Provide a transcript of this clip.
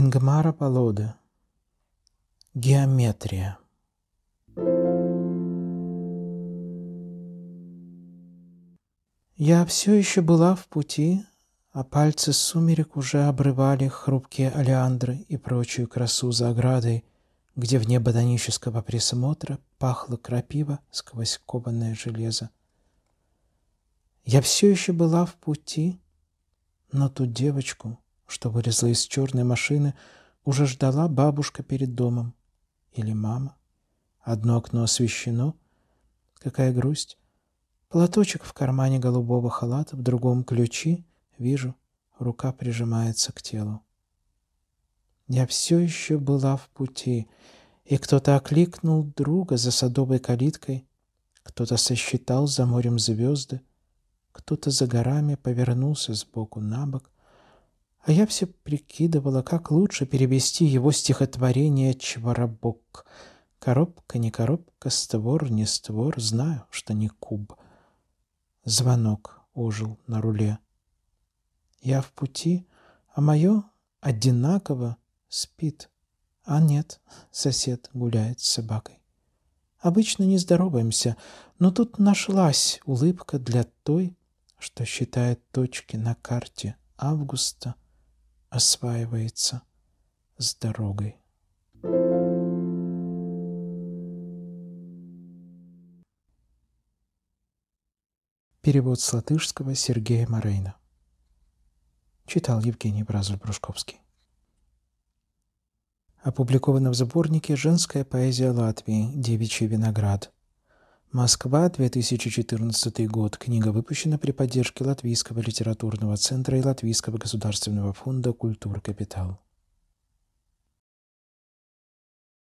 Ингмара Палода. Геометрия. Я все еще была в пути, а пальцы сумерек уже обрывали хрупкие алиандры и прочую красу за оградой, где вне ботанического присмотра пахло крапива сквозь кованное железо. Я все еще была в пути, но ту девочку — что вылезла из черной машины, уже ждала бабушка перед домом. Или мама. Одно окно освещено. Какая грусть. Платочек в кармане голубого халата, в другом ключи. Вижу, рука прижимается к телу. Я все еще была в пути, и кто-то окликнул друга за садовой калиткой, кто-то сосчитал за морем звезды, кто-то за горами повернулся сбоку на бок — а я все прикидывала, как лучше перевести его стихотворение «Чворобок». Коробка, не коробка, створ, не створ, знаю, что не куб. Звонок ожил на руле. Я в пути, а мое одинаково спит. А нет, сосед гуляет с собакой. Обычно не здороваемся, но тут нашлась улыбка для той, что считает точки на карте августа — осваивается с дорогой. Перевод с латышского Сергея Морейна. Читал Евгений Бразуль-Брушковский. Опубликовано в сборнике «Женская поэзия Латвии. Девичий виноград» Москва, 2014 год. Книга выпущена при поддержке Латвийского литературного центра и Латвийского государственного фонда «Культур Капитал».